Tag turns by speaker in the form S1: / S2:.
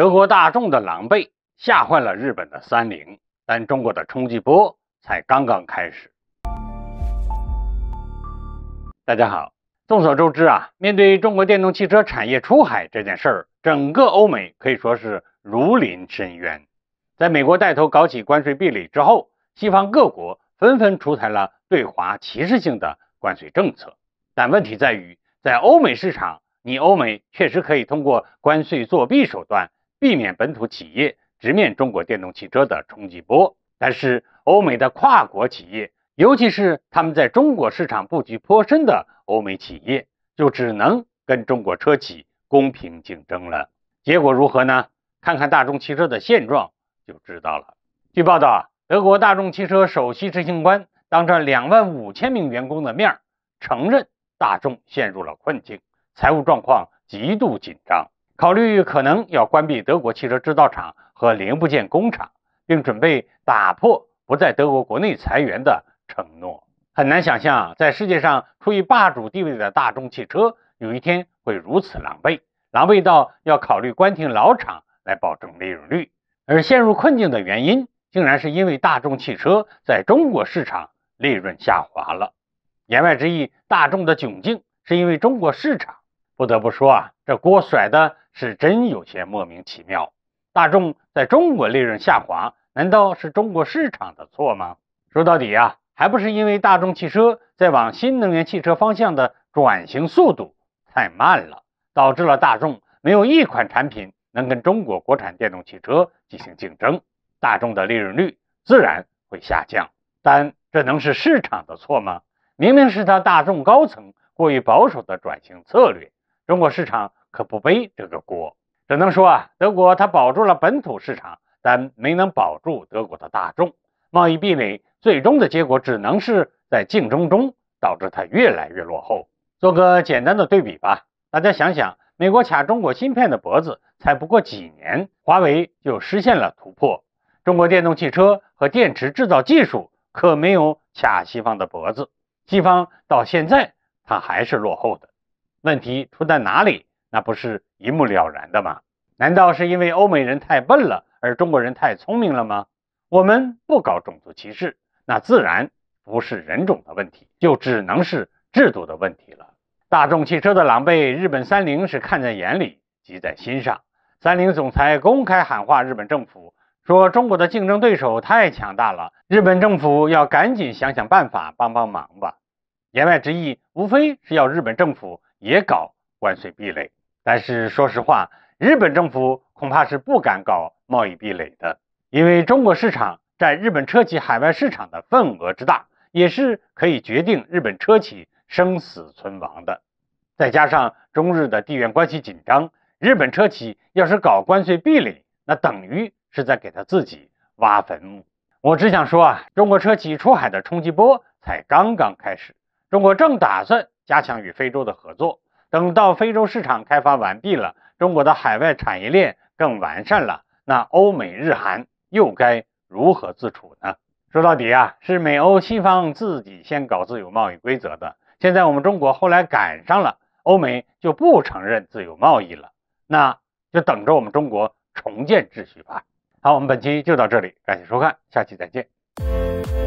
S1: 德国大众的狼狈吓坏了日本的三菱，但中国的冲击波才刚刚开始。大家好，众所周知啊，面对中国电动汽车产业出海这件事儿，整个欧美可以说是如临深渊。在美国带头搞起关税壁垒之后，西方各国纷纷出台了对华歧视性的关税政策。但问题在于，在欧美市场，你欧美确实可以通过关税作弊手段。避免本土企业直面中国电动汽车的冲击波，但是欧美的跨国企业，尤其是他们在中国市场布局颇深的欧美企业，就只能跟中国车企公平竞争了。结果如何呢？看看大众汽车的现状就知道了。据报道，德国大众汽车首席执行官当着两万五千名员工的面，承认大众陷入了困境，财务状况极度紧张。考虑可能要关闭德国汽车制造厂和零部件工厂，并准备打破不在德国国内裁员的承诺。很难想象，在世界上处于霸主地位的大众汽车有一天会如此狼狈，狼狈到要考虑关停老厂来保证利润率。而陷入困境的原因，竟然是因为大众汽车在中国市场利润下滑了。言外之意，大众的窘境是因为中国市场。不得不说啊，这锅甩的。是真有些莫名其妙。大众在中国利润下滑，难道是中国市场的错吗？说到底啊，还不是因为大众汽车在往新能源汽车方向的转型速度太慢了，导致了大众没有一款产品能跟中国国产电动汽车进行竞争，大众的利润率自然会下降。但这能是市场的错吗？明明是他大众高层过于保守的转型策略，中国市场。可不背这个锅，只能说啊，德国它保住了本土市场，但没能保住德国的大众贸易壁垒，最终的结果只能是在竞争中导致它越来越落后。做个简单的对比吧，大家想想，美国卡中国芯片的脖子才不过几年，华为就实现了突破。中国电动汽车和电池制造技术可没有卡西方的脖子，西方到现在它还是落后的。问题出在哪里？那不是一目了然的吗？难道是因为欧美人太笨了，而中国人太聪明了吗？我们不搞种族歧视，那自然不是人种的问题，就只能是制度的问题了。大众汽车的狼狈，日本三菱是看在眼里，急在心上。三菱总裁公开喊话日本政府，说中国的竞争对手太强大了，日本政府要赶紧想想办法，帮帮忙吧。言外之意，无非是要日本政府也搞关税壁垒。但是说实话，日本政府恐怕是不敢搞贸易壁垒的，因为中国市场占日本车企海外市场的份额之大，也是可以决定日本车企生死存亡的。再加上中日的地缘关系紧张，日本车企要是搞关税壁垒，那等于是在给他自己挖坟墓。我只想说啊，中国车企出海的冲击波才刚刚开始，中国正打算加强与非洲的合作。等到非洲市场开发完毕了，中国的海外产业链更完善了，那欧美日韩又该如何自处呢？说到底啊，是美欧西方自己先搞自由贸易规则的，现在我们中国后来赶上了，欧美就不承认自由贸易了，那就等着我们中国重建秩序吧。好，我们本期就到这里，感谢收看，下期再见。